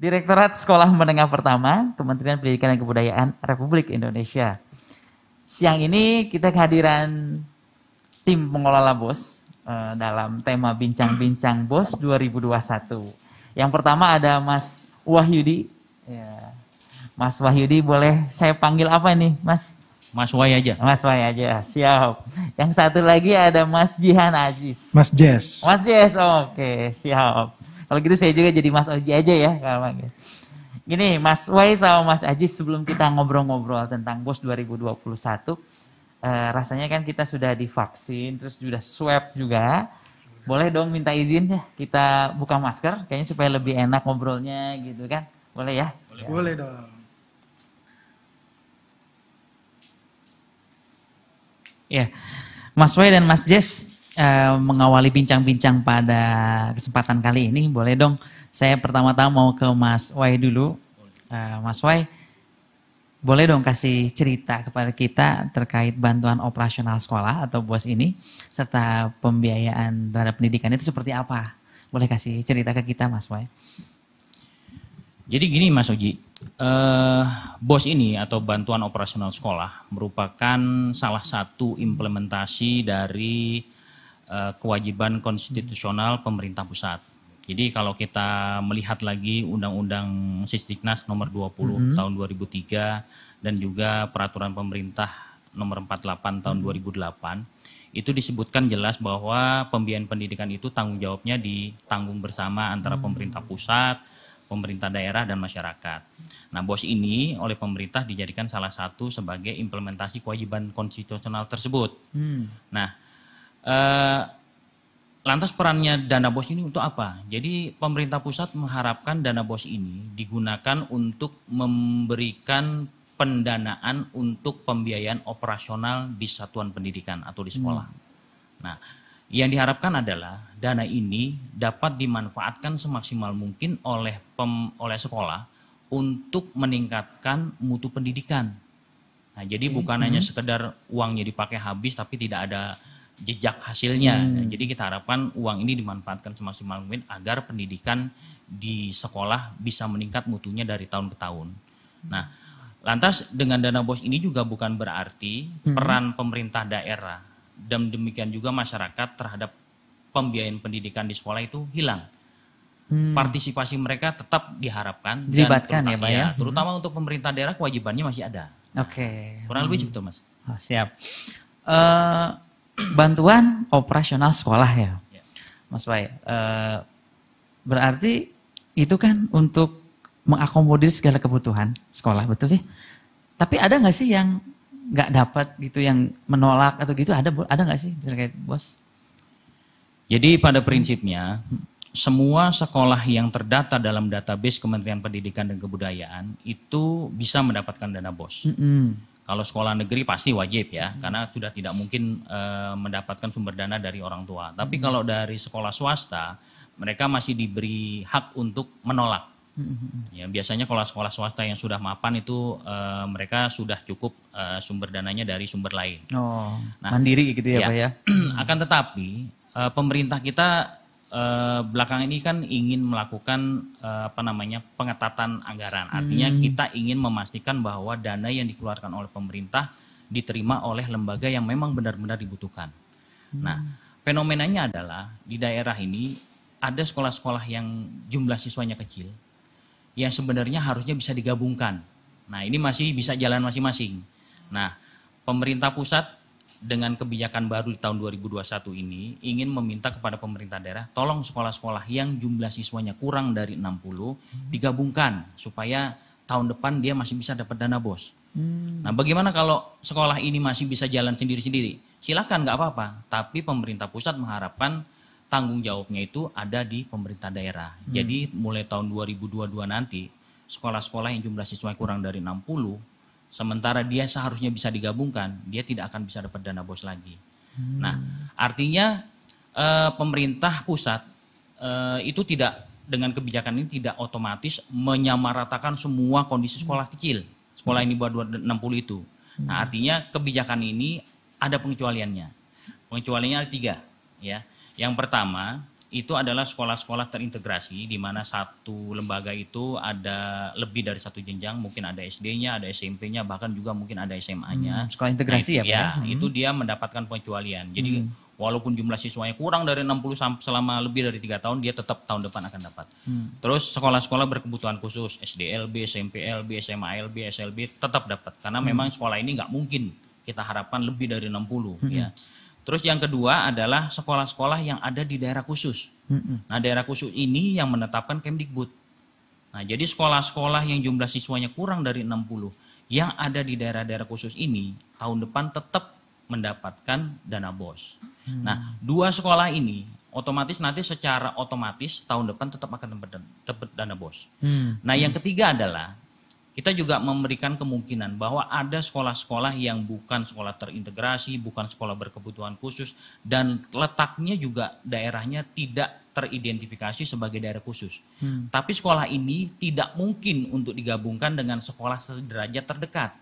Direktorat Sekolah Menengah Pertama, Kementerian Pendidikan dan Kebudayaan Republik Indonesia. Siang ini kita kehadiran tim pengelola BOS eh, dalam tema Bincang-Bincang BOS 2021. Yang pertama ada Mas Wahyudi. Ya. Mas Wahyudi boleh saya panggil apa ini, Mas? Mas Wai aja. Mas Wai aja, siap. Yang satu lagi ada Mas Jihan Aziz. Mas Jess. Mas Jess, oke, siap. Kalau gitu saya juga jadi Mas Oji aja ya. Kalau gitu. Gini, Mas Wai sama Mas Aji sebelum kita ngobrol-ngobrol tentang BOS 2021, eh, rasanya kan kita sudah divaksin, terus sudah swab juga. Boleh dong minta izin ya kita buka masker, kayaknya supaya lebih enak ngobrolnya gitu kan. Boleh ya? Boleh, ya. Boleh dong. Ya, Mas Wei dan Mas Jess, Eh, mengawali bincang-bincang pada kesempatan kali ini, boleh dong saya pertama-tama mau ke Mas Wai dulu. Uh, Mas Wai, boleh dong kasih cerita kepada kita terkait bantuan operasional sekolah atau BOS ini, serta pembiayaan terhadap pendidikan itu seperti apa? Boleh kasih cerita ke kita Mas Wai. Jadi gini Mas Oji, eh, BOS ini atau Bantuan Operasional Sekolah merupakan salah satu implementasi dari Eh, kewajiban konstitusional pemerintah pusat. Jadi kalau kita melihat lagi Undang-Undang Sisdiknas nomor 20 mm-hmm. tahun 2003 dan juga peraturan pemerintah nomor 48 tahun mm-hmm. 2008 itu disebutkan jelas bahwa pembiayaan pendidikan itu tanggung jawabnya ditanggung bersama antara hmm. pemerintah pusat, pemerintah daerah dan masyarakat. Nah, BOS ini oleh pemerintah dijadikan salah satu sebagai implementasi kewajiban konstitusional tersebut. Hmm. Nah, Eh, lantas perannya dana bos ini untuk apa? Jadi pemerintah pusat mengharapkan dana bos ini digunakan untuk memberikan pendanaan untuk pembiayaan operasional di satuan pendidikan atau di sekolah. Hmm. Nah, yang diharapkan adalah dana ini dapat dimanfaatkan semaksimal mungkin oleh pem, oleh sekolah untuk meningkatkan mutu pendidikan. Nah, jadi okay. bukan hmm. hanya sekedar uangnya dipakai habis tapi tidak ada jejak hasilnya. Hmm. Ya, jadi kita harapkan uang ini dimanfaatkan semaksimal mungkin agar pendidikan di sekolah bisa meningkat mutunya dari tahun ke tahun. Nah, lantas dengan dana bos ini juga bukan berarti hmm. peran pemerintah daerah dan demikian juga masyarakat terhadap pembiayaan pendidikan di sekolah itu hilang. Hmm. Partisipasi mereka tetap diharapkan dilibatkan ya, Pak ya. ya hmm. Terutama hmm. untuk pemerintah daerah kewajibannya masih ada. Oke. Okay. Kurang hmm. lebih itu Mas. Oh, siap. Uh, bantuan operasional sekolah ya, Mas Bay. E, eh, berarti itu kan untuk mengakomodir segala kebutuhan sekolah, betul sih? Ya? Tapi ada nggak sih yang nggak dapat gitu, yang menolak atau gitu? Ada ada nggak sih terkait bos? Jadi pada prinsipnya semua sekolah yang terdata dalam database Kementerian Pendidikan dan Kebudayaan itu bisa mendapatkan dana bos. Mm -hmm. Kalau sekolah negeri pasti wajib ya, hmm. karena sudah tidak mungkin e, mendapatkan sumber dana dari orang tua. Tapi hmm. kalau dari sekolah swasta, mereka masih diberi hak untuk menolak. Hmm. Ya, biasanya kalau sekolah swasta yang sudah mapan itu e, mereka sudah cukup e, sumber dananya dari sumber lain. Oh, nah, mandiri gitu ya, ya Pak ya. akan tetapi e, pemerintah kita eh, belakang ini kan ingin melakukan eh, apa namanya pengetatan anggaran. Artinya hmm. kita ingin memastikan bahwa dana yang dikeluarkan oleh pemerintah diterima oleh lembaga yang memang benar-benar dibutuhkan. Hmm. Nah, fenomenanya adalah di daerah ini ada sekolah-sekolah yang jumlah siswanya kecil yang sebenarnya harusnya bisa digabungkan. Nah, ini masih bisa jalan masing-masing. Nah, pemerintah pusat dengan kebijakan baru di tahun 2021 ini ingin meminta kepada pemerintah daerah tolong sekolah-sekolah yang jumlah siswanya kurang dari 60 hmm. digabungkan supaya tahun depan dia masih bisa dapat dana bos. Hmm. Nah, bagaimana kalau sekolah ini masih bisa jalan sendiri-sendiri? Silakan nggak apa-apa, tapi pemerintah pusat mengharapkan tanggung jawabnya itu ada di pemerintah daerah. Hmm. Jadi mulai tahun 2022 nanti sekolah-sekolah yang jumlah siswa kurang dari 60 Sementara dia seharusnya bisa digabungkan, dia tidak akan bisa dapat dana bos lagi. Hmm. Nah, artinya e, pemerintah pusat e, itu tidak dengan kebijakan ini tidak otomatis menyamaratakan semua kondisi hmm. sekolah kecil. Sekolah ini buat 260 itu. Hmm. Nah, artinya kebijakan ini ada pengecualiannya. Pengecualiannya ada tiga. Ya. Yang pertama, itu adalah sekolah-sekolah terintegrasi di mana satu lembaga itu ada lebih dari satu jenjang, mungkin ada SD-nya, ada SMP-nya, bahkan juga mungkin ada SMA-nya. Hmm, sekolah integrasi nah, itu, ya, Pak? Ya, hmm. itu dia mendapatkan pengecualian. Jadi hmm. walaupun jumlah siswanya kurang dari 60 selama lebih dari tiga tahun, dia tetap tahun depan akan dapat. Hmm. Terus sekolah-sekolah berkebutuhan khusus, SDLB, SMPLB, SMALB, SLB tetap dapat karena hmm. memang sekolah ini nggak mungkin kita harapkan lebih dari 60 hmm. ya. Terus yang kedua adalah sekolah-sekolah yang ada di daerah khusus. Nah daerah khusus ini yang menetapkan Kemdikbud. Nah jadi sekolah-sekolah yang jumlah siswanya kurang dari 60 yang ada di daerah-daerah khusus ini tahun depan tetap mendapatkan dana BOS. Hmm. Nah dua sekolah ini otomatis nanti secara otomatis tahun depan tetap akan dapat dana BOS. Hmm. Nah yang hmm. ketiga adalah kita juga memberikan kemungkinan bahwa ada sekolah-sekolah yang bukan sekolah terintegrasi, bukan sekolah berkebutuhan khusus, dan letaknya juga daerahnya tidak teridentifikasi sebagai daerah khusus. Hmm. Tapi sekolah ini tidak mungkin untuk digabungkan dengan sekolah sederajat terdekat.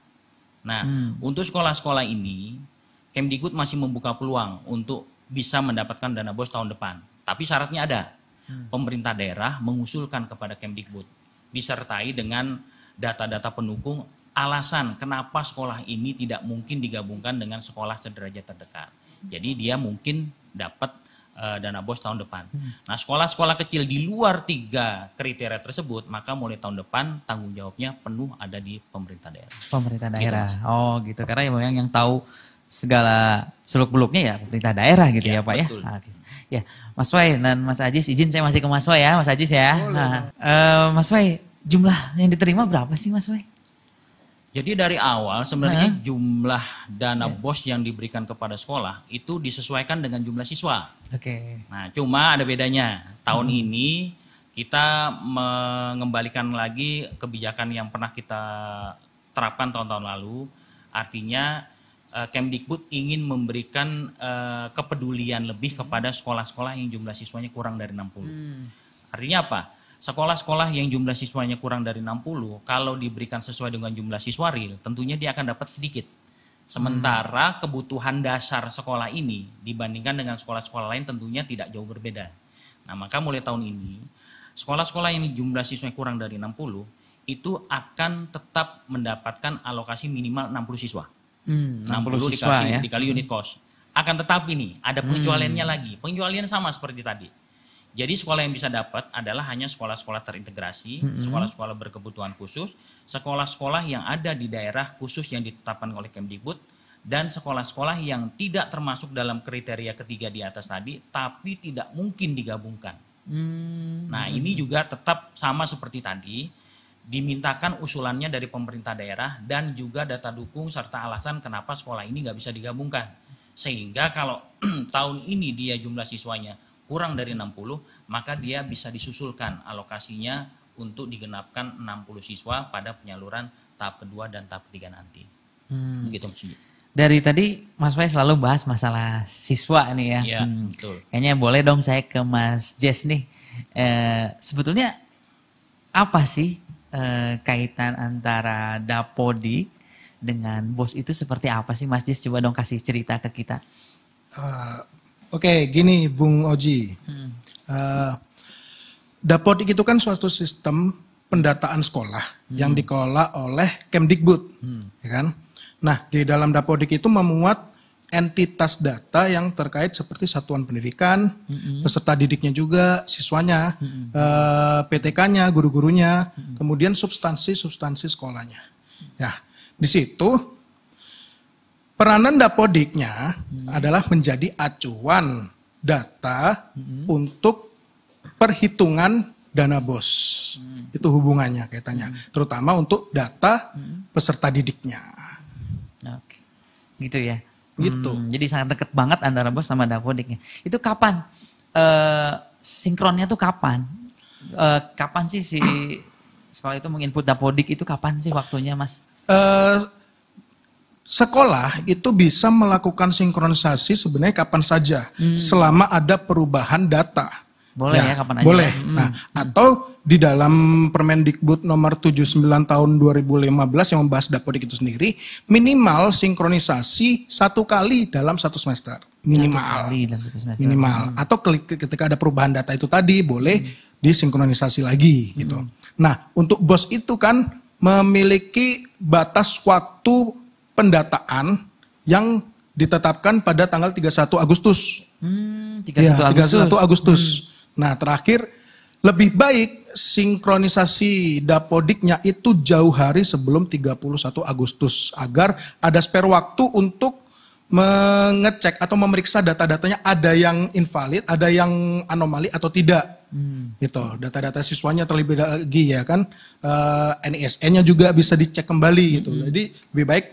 Nah, hmm. untuk sekolah-sekolah ini, Kemdikbud masih membuka peluang untuk bisa mendapatkan dana bos tahun depan. Tapi syaratnya ada, hmm. pemerintah daerah mengusulkan kepada Kemdikbud disertai dengan data-data pendukung alasan kenapa sekolah ini tidak mungkin digabungkan dengan sekolah sederajat terdekat. Jadi dia mungkin dapat uh, dana bos tahun depan. Nah sekolah-sekolah kecil di luar tiga kriteria tersebut, maka mulai tahun depan tanggung jawabnya penuh ada di pemerintah daerah. Pemerintah gitu, daerah. Gitu, oh gitu. Karena ya, yang yang, yang tahu segala seluk beluknya ya pemerintah daerah gitu ya, ya Pak ya? betul. ya. Ya, Mas Wai dan Mas Ajis, izin saya masih ke Mas Wai ya, Mas Ajis ya. Nah, uh, Mas Wai, Jumlah yang diterima berapa sih Mas Wei? Jadi dari awal sebenarnya nah. jumlah dana yeah. bos yang diberikan kepada sekolah itu disesuaikan dengan jumlah siswa. Oke. Okay. Nah, cuma ada bedanya. Tahun hmm. ini kita mengembalikan lagi kebijakan yang pernah kita terapkan tahun-tahun lalu. Artinya eh, Kemdikbud ingin memberikan eh, kepedulian lebih hmm. kepada sekolah-sekolah yang jumlah siswanya kurang dari 60. Hmm. Artinya apa? Sekolah-sekolah yang jumlah siswanya kurang dari 60, kalau diberikan sesuai dengan jumlah siswa real, tentunya dia akan dapat sedikit. Sementara hmm. kebutuhan dasar sekolah ini dibandingkan dengan sekolah-sekolah lain tentunya tidak jauh berbeda. Nah, maka mulai tahun ini sekolah-sekolah yang jumlah siswanya kurang dari 60 itu akan tetap mendapatkan alokasi minimal 60 siswa. Hmm, 60, 60 siswa dikasih, ya. dikali unit cost. Hmm. Akan tetapi nih ada pengecualiannya hmm. lagi. Pengecualian sama seperti tadi jadi sekolah yang bisa dapat adalah hanya sekolah-sekolah terintegrasi, sekolah-sekolah mm -hmm. berkebutuhan khusus, sekolah-sekolah yang ada di daerah khusus yang ditetapkan oleh Kemdikbud, dan sekolah-sekolah yang tidak termasuk dalam kriteria ketiga di atas tadi, tapi tidak mungkin digabungkan. Mm -hmm. Nah ini juga tetap sama seperti tadi, dimintakan usulannya dari pemerintah daerah dan juga data dukung serta alasan kenapa sekolah ini nggak bisa digabungkan. Sehingga kalau tahun ini dia jumlah siswanya kurang dari 60, maka dia bisa disusulkan alokasinya untuk digenapkan 60 siswa pada penyaluran tahap kedua dan tahap ketiga nanti. Hmm. Begitu maksudnya. Dari tadi Mas Fai selalu bahas masalah siswa nih ya. Iya, hmm. betul. Kayaknya boleh dong saya ke Mas Jess nih. E, sebetulnya apa sih e, kaitan antara Dapodi dengan BOS itu seperti apa sih Mas Jess? Coba dong kasih cerita ke kita. Uh, Oke, gini Bung Oji. Hmm. Uh, eh, Dapodik itu kan suatu sistem pendataan sekolah hmm. yang dikelola oleh Kemdikbud, hmm. ya kan? Nah, di dalam Dapodik itu memuat entitas data yang terkait seperti satuan pendidikan, hmm peserta didiknya juga, siswanya, hmm uh, eh, PTK-nya, guru-gurunya, hmm kemudian substansi-substansi sekolahnya. Ya, di situ Peranan dapodiknya hmm. adalah menjadi acuan data hmm. untuk perhitungan dana bos. Hmm. Itu hubungannya kaitannya, hmm. terutama untuk data hmm. peserta didiknya. Oke. Gitu ya. Gitu. Hmm, jadi sangat dekat banget antara bos sama dapodiknya. Itu kapan? e, sinkronnya tuh kapan? E, kapan sih si sekolah itu menginput dapodik itu kapan sih waktunya, Mas? Uh, sekolah itu bisa melakukan sinkronisasi sebenarnya kapan saja hmm. selama ada perubahan data. Boleh ya, ya kapan aja. Boleh. Hmm. Nah, atau di dalam Permendikbud nomor 79 tahun 2015 yang membahas dapodik itu sendiri, minimal sinkronisasi satu kali dalam satu semester. Minimal. Satu kali dalam satu semester. Minimal. Hmm. Atau ketika ada perubahan data itu tadi boleh hmm. disinkronisasi lagi gitu. hmm. gitu. Nah, untuk bos itu kan memiliki batas waktu pendataan yang ditetapkan pada tanggal 31 Agustus. Hmm, 31 ya, Agustus. 31 Agustus. Hmm. Nah, terakhir lebih baik sinkronisasi dapodiknya itu jauh hari sebelum 31 Agustus agar ada spare waktu untuk mengecek atau memeriksa data-datanya ada yang invalid, ada yang anomali atau tidak. Hmm. Gitu, data-data siswanya terlebih lagi ya kan. Uh, eh, NISN-nya juga bisa dicek kembali gitu. Hmm. Jadi lebih baik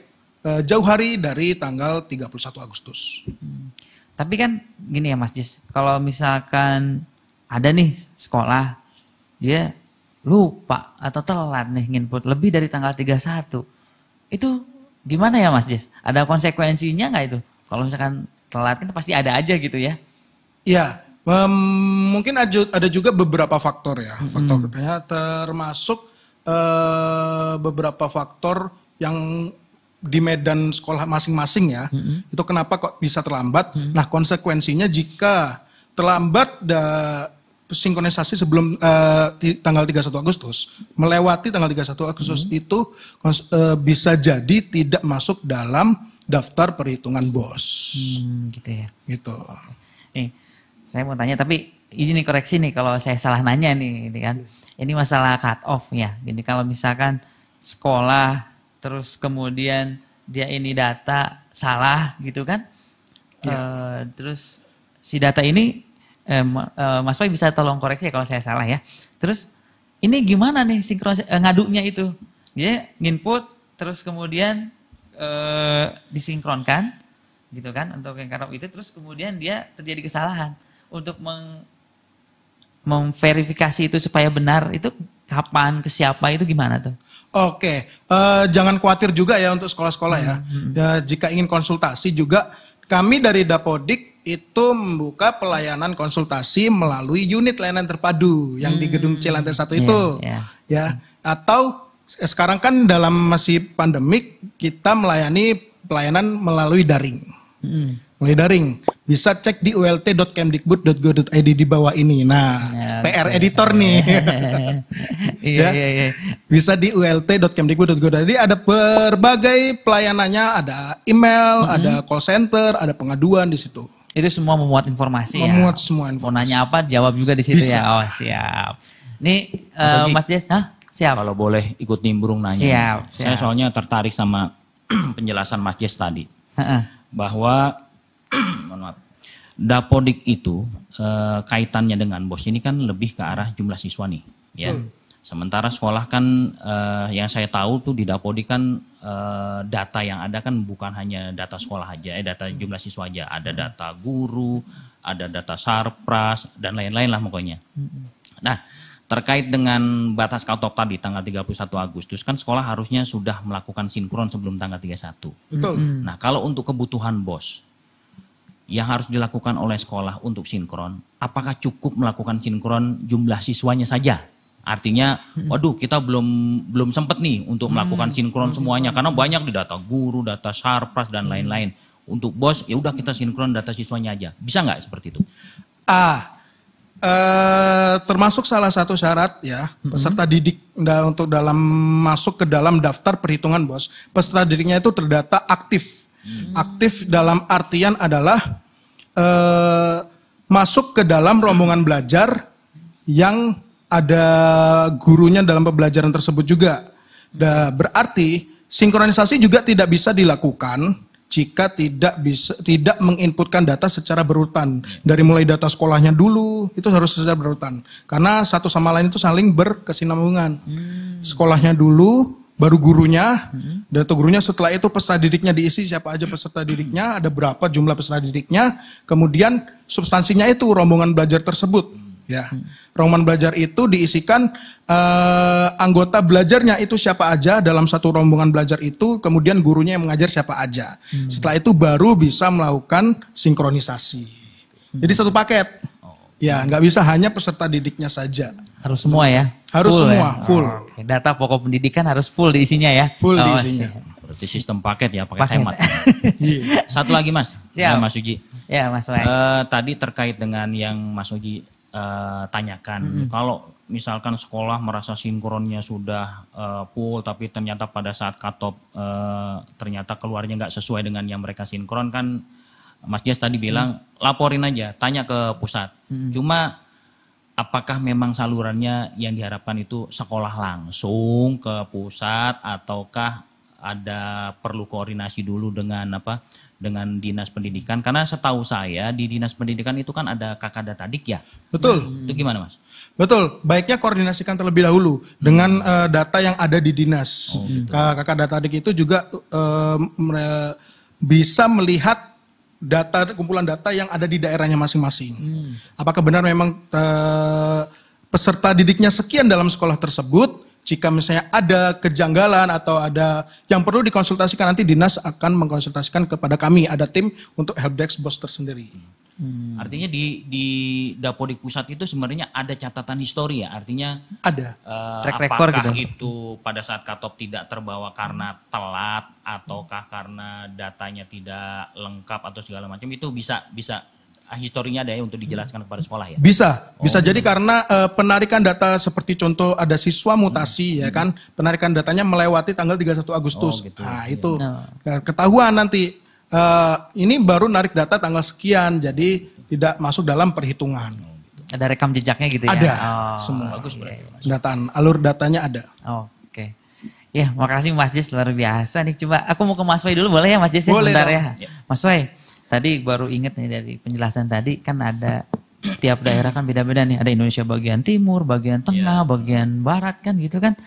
Eh, jauh hari dari tanggal 31 Agustus. Hmm. Tapi kan gini ya Mas Jis, kalau misalkan ada nih sekolah, dia lupa atau telat nih nginput lebih dari tanggal 31. Itu gimana ya Mas Jis? Ada konsekuensinya nggak itu? Kalau misalkan telat kan pasti ada aja gitu ya? Iya, um, mungkin ada juga beberapa faktor ya. Faktornya termasuk uh, beberapa faktor yang di medan sekolah masing-masing ya. Mm-hmm. Itu kenapa kok bisa terlambat? Mm-hmm. Nah, konsekuensinya jika terlambat da, sinkronisasi sebelum uh, eh, di, tanggal 31 Agustus, melewati tanggal 31 Agustus mm-hmm. itu uh, bisa jadi tidak masuk dalam daftar perhitungan BOS. Hmm, gitu ya. Gitu. Nih, saya mau tanya tapi ini nih koreksi nih kalau saya salah nanya nih, ini kan. Iya. Ini masalah cut off ya. Jadi kalau misalkan sekolah terus kemudian dia ini data salah gitu kan. Ya. E, terus si data ini e, e, Mas Pai bisa tolong koreksi ya kalau saya salah ya. Terus ini gimana nih sinkron e, ngaduknya itu? Dia input terus kemudian e, disinkronkan gitu kan untuk yang karena itu terus kemudian dia terjadi kesalahan untuk meng memverifikasi itu supaya benar itu kapan ke siapa itu gimana tuh? Oke, uh, jangan khawatir juga ya untuk sekolah-sekolah ya. Hmm, hmm. ya. Jika ingin konsultasi juga kami dari Dapodik itu membuka pelayanan konsultasi melalui unit layanan terpadu yang hmm. di gedung hmm, C lantai satu iya, itu iya. ya atau sekarang kan dalam masih pandemik kita melayani pelayanan melalui daring. Hmm. Melalui daring bisa cek di ult.kemdikbud.go.id di bawah ini. Nah, ya, PR betul. editor nih. Iya, ya, iya, iya. Bisa di ult.kemdikbud.go.id ada berbagai pelayanannya, ada email, -hmm. ada call center, ada pengaduan di situ. Itu semua memuat informasi memuat ya. Memuat semua informasi. Mau nanya apa jawab juga di situ bisa. ya. Oh, siap. Nih eh, Mas Des, hah? Siap. Kalau boleh ikut nimbrung nanya. Siap, siap. Saya soalnya tertarik sama penjelasan Mas Jess tadi. Uh -uh. Bahwa maaf. Dapodik itu eh, kaitannya dengan bos ini kan lebih ke arah jumlah siswa nih, ya. Hmm. Sementara sekolah kan eh, yang saya tahu tuh di Dapodik kan eh, data yang ada kan bukan hanya data sekolah aja, eh data hmm. jumlah siswa aja, ada hmm. data guru, ada data sarpras dan lain-lain lah pokoknya. Hmm. Nah, terkait dengan batas kautok tadi tanggal 31 Agustus kan sekolah harusnya sudah melakukan sinkron sebelum tanggal 31. Betul. Nah, kalau untuk kebutuhan bos yang harus dilakukan oleh sekolah untuk sinkron, apakah cukup melakukan sinkron jumlah siswanya saja? Artinya, hmm. waduh kita belum belum sempat nih untuk hmm, melakukan sinkron semuanya karena banyak di data guru, data sarpras dan hmm. lain-lain. Untuk bos, ya udah kita sinkron data siswanya aja. Bisa nggak seperti itu? Ah, eh, termasuk salah satu syarat ya peserta didik untuk dalam masuk ke dalam daftar perhitungan bos. Peserta didiknya itu terdata aktif Hmm. Aktif dalam artian adalah eh, masuk ke dalam rombongan belajar yang ada gurunya dalam pembelajaran tersebut juga. Da, berarti sinkronisasi juga tidak bisa dilakukan jika tidak bisa tidak menginputkan data secara berurutan dari mulai data sekolahnya dulu itu harus secara berurutan karena satu sama lain itu saling berkesinambungan hmm. sekolahnya dulu baru gurunya, hmm. dan gurunya setelah itu peserta didiknya diisi siapa aja peserta didiknya, ada berapa jumlah peserta didiknya, kemudian substansinya itu rombongan belajar tersebut. Ya, hmm. rombongan belajar itu diisikan eh, anggota belajarnya itu siapa aja dalam satu rombongan belajar itu, kemudian gurunya yang mengajar siapa aja. Hmm. Setelah itu baru bisa melakukan sinkronisasi. Hmm. Jadi satu paket. Oh. Ya, nggak bisa hanya peserta didiknya saja. Harus semua ya? Harus full semua, ya? full. Oh, okay. Data pokok pendidikan harus full diisinya ya? Full oh, diisinya. Berarti sistem paket ya, pakai paket. hemat. Iya. Satu lagi mas, Siap. Ya, mas Uji. Ya mas Uji. Uh, eh, tadi terkait dengan yang mas Uji uh, eh, tanyakan, -hmm. kalau misalkan sekolah merasa sinkronnya sudah uh, full tapi ternyata pada saat katop uh, ternyata keluarnya nggak sesuai dengan yang mereka sinkron kan Mas Jas tadi bilang hmm. laporin aja tanya ke pusat hmm. cuma apakah memang salurannya yang diharapkan itu sekolah langsung ke pusat ataukah ada perlu koordinasi dulu dengan apa dengan dinas pendidikan karena setahu saya di dinas pendidikan itu kan ada kakak dik ya betul nah, itu gimana mas betul baiknya koordinasikan terlebih dahulu hmm. dengan uh, data yang ada di dinas oh, gitu. kakak dik itu juga uh, bisa melihat data kumpulan data yang ada di daerahnya masing-masing. Hmm. Apakah benar memang eh, peserta didiknya sekian dalam sekolah tersebut? Jika misalnya ada kejanggalan atau ada yang perlu dikonsultasikan nanti dinas akan mengkonsultasikan kepada kami ada tim untuk helpdesk bos tersendiri. Hmm. Hmm. Artinya di di Dapodik Pusat itu sebenarnya ada catatan histori ya, artinya ada uh, track record apakah gitu. itu pada saat Katop tidak terbawa karena telat ataukah karena datanya tidak lengkap atau segala macam itu bisa bisa historinya ada ya untuk dijelaskan kepada sekolah ya? Bisa, bisa oh, jadi gitu. karena uh, penarikan data seperti contoh ada siswa mutasi ya hmm. ya kan, penarikan datanya melewati tanggal 31 Agustus. Oh, gitu. Nah, itu iya. nah. ketahuan nanti Eh, ini baru narik data tanggal sekian, jadi tidak masuk dalam perhitungan. Ada rekam jejaknya gitu ya? Ada, oh, semua. Bagus berarti. Iya. Dataan, alur datanya ada. Oh, Oke. Okay. Ya, makasih Mas Jis luar biasa nih. Coba aku mau ke Mas Wai dulu boleh ya Mas Jis ya, boleh sebentar ya? ya. Mas Wai, tadi baru ingat nih dari penjelasan tadi kan ada tiap daerah kan beda-beda nih. Ada Indonesia bagian timur, bagian ya. tengah, yeah. bagian barat kan gitu kan.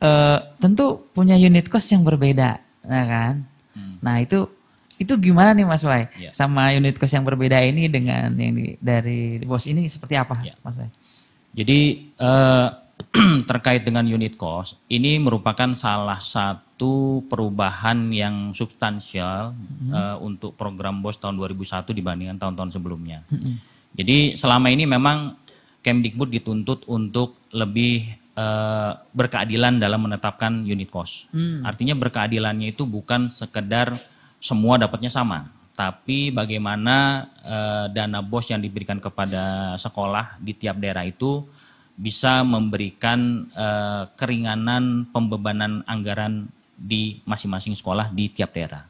E, tentu punya unit cost yang berbeda, nah kan? Hmm. Nah itu itu gimana nih Mas Wai? Ya. Sama unit cost yang berbeda ini dengan yang di, dari bos ini seperti apa ya. Mas Wai? Jadi eh, terkait dengan unit cost, ini merupakan salah satu perubahan yang substansial mm -hmm. eh, untuk program BOS tahun 2001 dibandingkan tahun-tahun sebelumnya. Mm -hmm. Jadi selama ini memang Kemdikbud dituntut untuk lebih eh, berkeadilan dalam menetapkan unit cost. Mm. Artinya berkeadilannya itu bukan sekedar semua dapatnya sama. Tapi bagaimana e, dana bos yang diberikan kepada sekolah di tiap daerah itu bisa memberikan e, keringanan pembebanan anggaran di masing-masing sekolah di tiap daerah.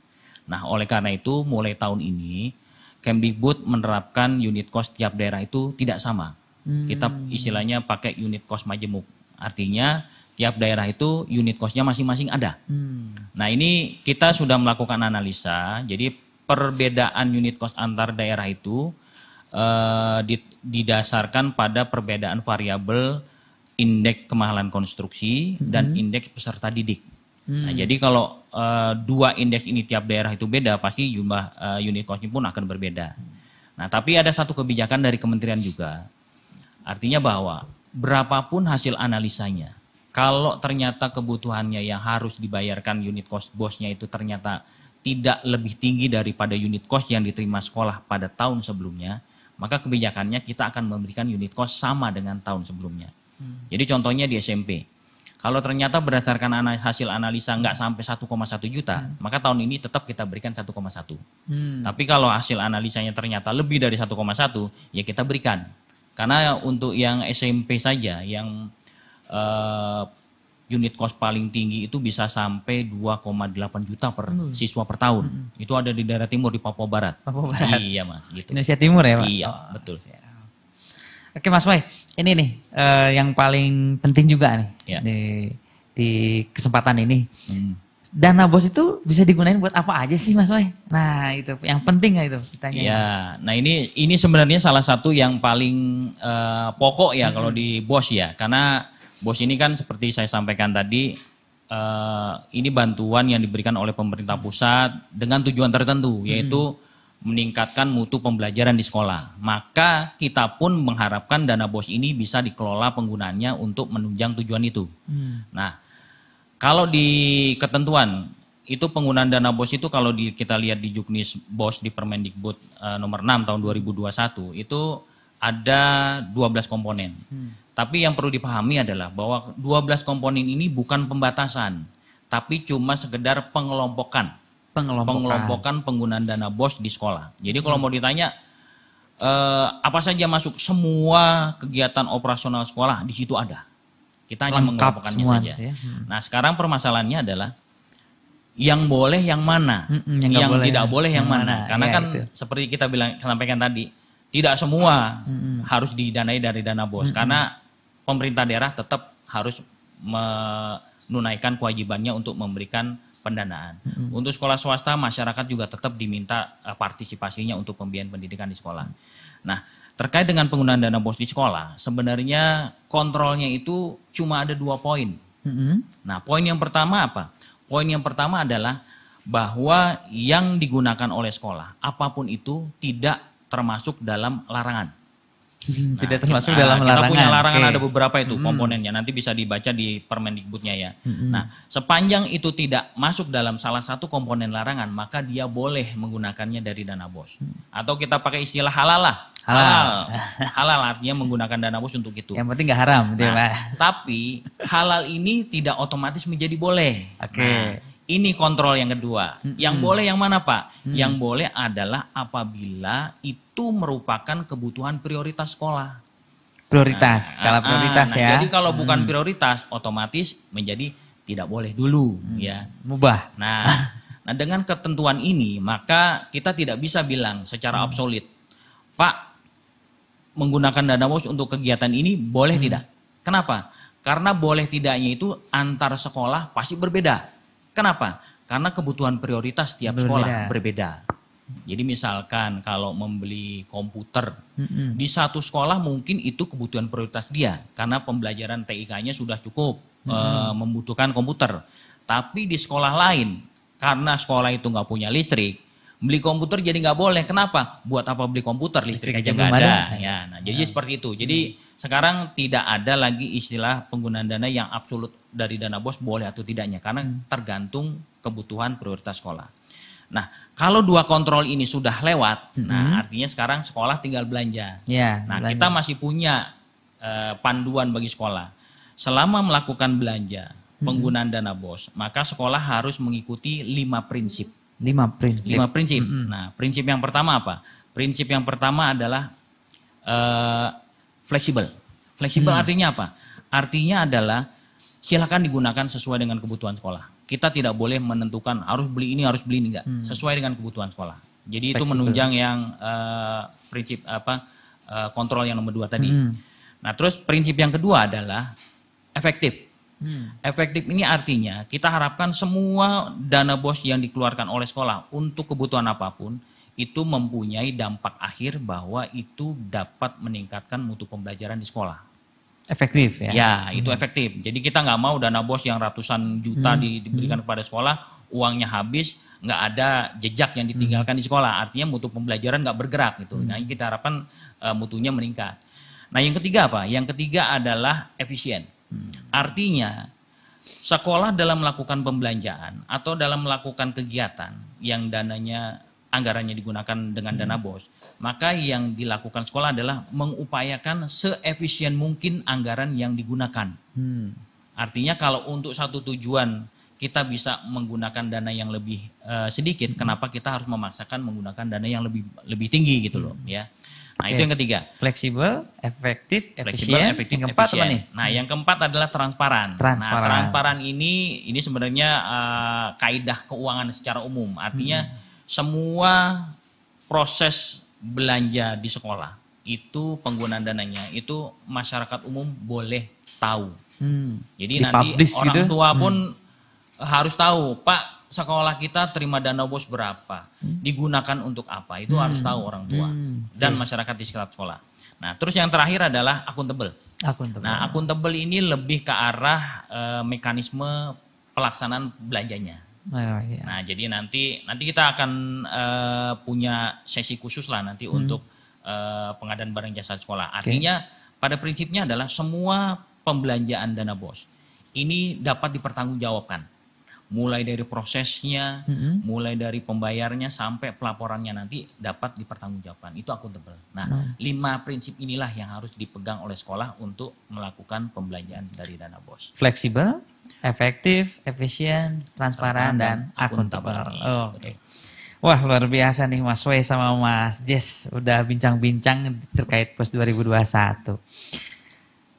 Nah, oleh karena itu mulai tahun ini Kemdikbud menerapkan unit cost tiap daerah itu tidak sama. Hmm. Kita istilahnya pakai unit cost majemuk. Artinya tiap daerah itu unit costnya masing-masing ada. Hmm. Nah ini kita sudah melakukan analisa, jadi perbedaan unit cost antar daerah itu eh, didasarkan pada perbedaan variabel indeks kemahalan konstruksi hmm. dan indeks peserta didik. Nah, hmm. Nah jadi kalau eh, dua indeks ini tiap daerah itu beda, pasti jumlah eh, unit costnya pun akan berbeda. Nah tapi ada satu kebijakan dari kementerian juga, artinya bahwa berapapun hasil analisanya kalau ternyata kebutuhannya yang harus dibayarkan unit cost bosnya itu ternyata tidak lebih tinggi daripada unit cost yang diterima sekolah pada tahun sebelumnya, maka kebijakannya kita akan memberikan unit cost sama dengan tahun sebelumnya. Hmm. Jadi contohnya di SMP. Kalau ternyata berdasarkan hasil analisa nggak sampai 1,1 juta, hmm. maka tahun ini tetap kita berikan 1,1. Hmm. Tapi kalau hasil analisanya ternyata lebih dari 1,1, ya kita berikan. Karena untuk yang SMP saja, yang uh, unit cost paling tinggi itu bisa sampai 2,8 juta per hmm. siswa per tahun. Hmm. Itu ada di daerah timur di Papua Barat. Papua Barat. Iya Mas, gitu. Indonesia Timur ya, Pak. Iya, oh, betul. Siap. Oke Mas Wai, ini nih uh, yang paling penting juga nih ya. di di kesempatan ini. Hmm. Dana bos itu bisa digunakan buat apa aja sih Mas Wai? Nah itu yang penting itu ditanya. Iya, nah ini ini sebenarnya salah satu yang paling uh, pokok ya hmm. kalau di bos ya, karena Bos ini kan seperti saya sampaikan tadi, uh, ini bantuan yang diberikan oleh pemerintah pusat dengan tujuan tertentu, hmm. yaitu hmm. meningkatkan mutu pembelajaran di sekolah. Maka kita pun mengharapkan dana bos ini bisa dikelola penggunaannya untuk menunjang tujuan itu. Hmm. Nah, kalau di ketentuan itu penggunaan dana bos itu kalau di, kita lihat di Juknis Bos di Permendikbud uh, nomor 6 tahun 2021 itu ada 12 komponen. Hmm. Tapi yang perlu dipahami adalah bahwa 12 komponen ini bukan pembatasan, tapi cuma sekedar pengelompokan. Pengelompokan, pengelompokan penggunaan dana BOS di sekolah. Jadi kalau hmm. mau ditanya eh, apa saja masuk semua kegiatan operasional sekolah di situ ada. Kita hanya mengelompokkannya saja. Ya. Hmm. Nah, sekarang permasalahannya adalah yang boleh yang mana, mm yang, yang boleh. tidak ya. boleh yang hmm. mana. Karena ya, kan itu. seperti kita bilang sampaikan tadi, tidak semua hmm. harus didanai dari dana BOS hmm. karena pemerintah daerah tetap harus menunaikan kewajibannya untuk memberikan pendanaan. Hmm. Untuk sekolah swasta masyarakat juga tetap diminta eh, partisipasinya untuk pembiayaan pendidikan di sekolah. Nah, terkait dengan penggunaan dana BOS di sekolah, sebenarnya kontrolnya itu cuma ada dua poin. Hmm. Nah, poin yang pertama apa? Poin yang pertama adalah bahwa yang digunakan oleh sekolah, apapun itu, tidak termasuk dalam larangan. Hmm, nah, tidak termasuk kita, dalam larangan. Kita punya larangan okay. ada beberapa itu hmm. komponennya. Nanti bisa dibaca di Permendikbudnya ya. Hmm. Nah, sepanjang itu tidak masuk dalam salah satu komponen larangan, maka dia boleh menggunakannya dari dana bos. Hmm. Atau kita pakai istilah halal lah. Halal. Halal, halal artinya menggunakan dana bos untuk itu. Yang penting nggak haram, nah, Tapi halal ini tidak otomatis menjadi boleh. Oke. Okay. Nah, ini kontrol yang kedua. Yang boleh yang mana Pak? Hmm. Yang boleh adalah apabila itu merupakan kebutuhan prioritas sekolah. Prioritas, nah, skala ah, ah. prioritas nah, ya. Jadi kalau bukan hmm. prioritas, otomatis menjadi tidak boleh dulu hmm. ya. Mubah. Nah, nah dengan ketentuan ini maka kita tidak bisa bilang secara hmm. absolut, Pak menggunakan dana bos untuk kegiatan ini boleh hmm. tidak? Kenapa? Karena boleh tidaknya itu antar sekolah pasti berbeda. Kenapa? Karena kebutuhan prioritas tiap berbeda. sekolah berbeda. Jadi misalkan kalau membeli komputer mm-hmm. di satu sekolah mungkin itu kebutuhan prioritas dia karena pembelajaran TIK-nya sudah cukup mm-hmm. e, membutuhkan komputer. Tapi di sekolah lain karena sekolah itu nggak punya listrik, Beli komputer jadi nggak boleh. Kenapa? Buat apa beli komputer? Listrik, Listrik aja nggak ada. ada. Ya, nah, jadi ya. seperti itu. Jadi hmm. sekarang tidak ada lagi istilah penggunaan dana yang absolut dari dana bos boleh atau tidaknya. Karena hmm. tergantung kebutuhan prioritas sekolah. Nah, kalau dua kontrol ini sudah lewat, hmm. nah artinya sekarang sekolah tinggal belanja. Ya, nah, belanja. kita masih punya uh, panduan bagi sekolah. Selama melakukan belanja, hmm. penggunaan dana bos, maka sekolah harus mengikuti lima prinsip. Lima prinsip. Lima prinsip. Mm -hmm. Nah, prinsip yang pertama apa? Prinsip yang pertama adalah uh, fleksibel. Fleksibel hmm. artinya apa? Artinya adalah silahkan digunakan sesuai dengan kebutuhan sekolah. Kita tidak boleh menentukan harus beli ini, harus beli ini enggak. Hmm. Sesuai dengan kebutuhan sekolah. Jadi flexible. itu menunjang yang uh, prinsip apa uh, kontrol yang nomor dua tadi. Hmm. Nah, terus prinsip yang kedua adalah efektif Hmm. Efektif ini artinya kita harapkan semua dana bos yang dikeluarkan oleh sekolah untuk kebutuhan apapun itu mempunyai dampak akhir bahwa itu dapat meningkatkan mutu pembelajaran di sekolah. Efektif ya? Ya, itu hmm. efektif. Jadi kita nggak mau dana bos yang ratusan juta hmm. diberikan hmm. kepada sekolah, uangnya habis, nggak ada jejak yang ditinggalkan hmm. di sekolah. Artinya mutu pembelajaran nggak bergerak gitu. Hmm. Nah, kita harapkan uh, mutunya meningkat. Nah, yang ketiga apa? Yang ketiga adalah efisien. Artinya, sekolah dalam melakukan pembelanjaan atau dalam melakukan kegiatan yang dananya anggarannya digunakan dengan dana hmm. bos, maka yang dilakukan sekolah adalah mengupayakan seefisien mungkin anggaran yang digunakan. Hmm. Artinya kalau untuk satu tujuan kita bisa menggunakan dana yang lebih uh, sedikit, hmm. kenapa kita harus memaksakan menggunakan dana yang lebih lebih tinggi gitu loh, ya. Nah, okay. itu yang ketiga. Fleksibel, efektif, Fleksibel, efisien. efektif, yang keempat efisien. apa nih? Nah, yang keempat adalah transparan. Nah, transparan. Nah, transparan ini ini sebenarnya uh, kaidah keuangan secara umum. Artinya hmm. semua proses belanja di sekolah itu penggunaan dananya itu masyarakat umum boleh tahu. Hmm. Jadi di nanti orang gitu? tua hmm. pun hmm. harus tahu, Pak sekolah kita terima dana bos berapa, digunakan untuk apa, itu hmm. harus tahu orang tua hmm. dan masyarakat di sekitar sekolah. Nah, terus yang terakhir adalah akuntabel. Akuntabel. Nah, akuntabel ini lebih ke arah e, mekanisme pelaksanaan belanjanya. Oh, iya. Nah, jadi nanti nanti kita akan e, punya sesi khusus lah nanti hmm. untuk e, pengadaan barang jasa sekolah. Artinya okay. pada prinsipnya adalah semua pembelanjaan dana bos ini dapat dipertanggungjawabkan mulai dari prosesnya, mm-hmm. mulai dari pembayarnya sampai pelaporannya nanti dapat dipertanggungjawabkan. Itu akuntabel. Nah, mm. lima prinsip inilah yang harus dipegang oleh sekolah untuk melakukan pembelanjaan dari dana BOS. Fleksibel, efektif, efisien, transparan dan akuntabel. Oke. Okay. Wah luar biasa nih Mas Wei sama Mas Jess udah bincang-bincang terkait POS 2021.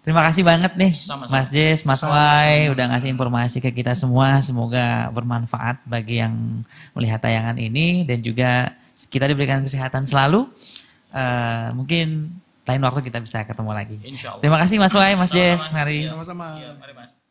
Terima kasih banget nih Sama -sama. Mas Jis, Mas Wai udah ngasih informasi ke kita semua. Semoga bermanfaat bagi yang melihat tayangan ini dan juga kita diberikan kesehatan selalu. Uh, mungkin lain waktu kita bisa ketemu lagi. Terima kasih Mas Wai, Mas Jis, mari. Iya, sama-sama. Ya, mari, mari.